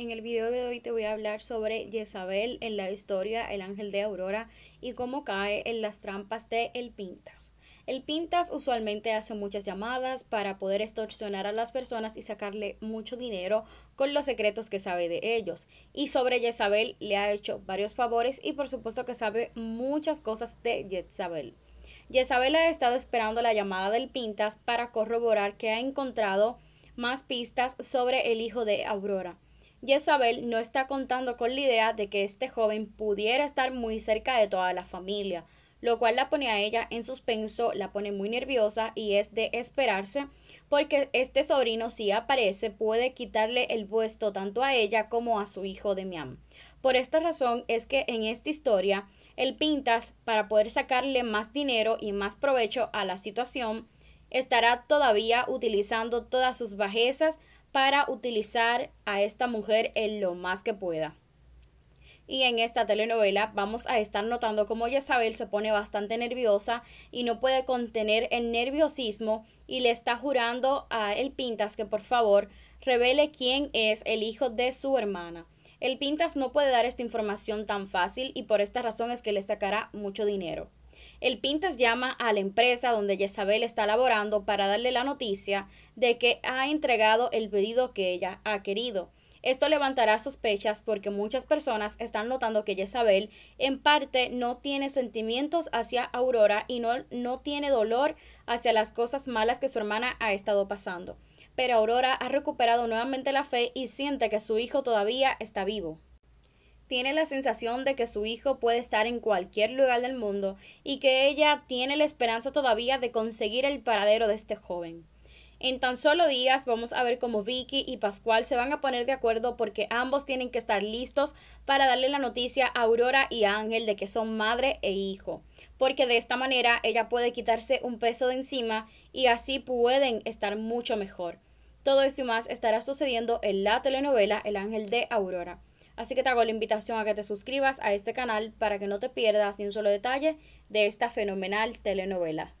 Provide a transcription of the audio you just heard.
En el video de hoy te voy a hablar sobre Jezabel en la historia El Ángel de Aurora y cómo cae en las trampas de El Pintas. El Pintas usualmente hace muchas llamadas para poder extorsionar a las personas y sacarle mucho dinero con los secretos que sabe de ellos. Y sobre Jezabel le ha hecho varios favores y por supuesto que sabe muchas cosas de Jezabel. Jezabel ha estado esperando la llamada del Pintas para corroborar que ha encontrado más pistas sobre el hijo de Aurora. Isabel no está contando con la idea de que este joven pudiera estar muy cerca de toda la familia, lo cual la pone a ella en suspenso, la pone muy nerviosa y es de esperarse porque este sobrino si aparece puede quitarle el puesto tanto a ella como a su hijo Demián. Por esta razón es que en esta historia el Pintas, para poder sacarle más dinero y más provecho a la situación, estará todavía utilizando todas sus bajezas para utilizar a esta mujer en lo más que pueda. Y en esta telenovela vamos a estar notando cómo Isabel se pone bastante nerviosa y no puede contener el nerviosismo y le está jurando a El Pintas que por favor revele quién es el hijo de su hermana. El Pintas no puede dar esta información tan fácil y por esta razón es que le sacará mucho dinero el Pintas llama a la empresa donde Jezabel está laborando para darle la noticia de que ha entregado el pedido que ella ha querido. Esto levantará sospechas porque muchas personas están notando que Jezabel en parte no tiene sentimientos hacia Aurora y no, no tiene dolor hacia las cosas malas que su hermana ha estado pasando. Pero Aurora ha recuperado nuevamente la fe y siente que su hijo todavía está vivo tiene la sensación de que su hijo puede estar en cualquier lugar del mundo y que ella tiene la esperanza todavía de conseguir el paradero de este joven. En tan solo días vamos a ver cómo Vicky y Pascual se van a poner de acuerdo porque ambos tienen que estar listos para darle la noticia a Aurora y Ángel de que son madre e hijo, porque de esta manera ella puede quitarse un peso de encima y así pueden estar mucho mejor. Todo esto y más estará sucediendo en la telenovela El Ángel de Aurora. Así que te hago la invitación a que te suscribas a este canal para que no te pierdas ni un solo detalle de esta fenomenal telenovela.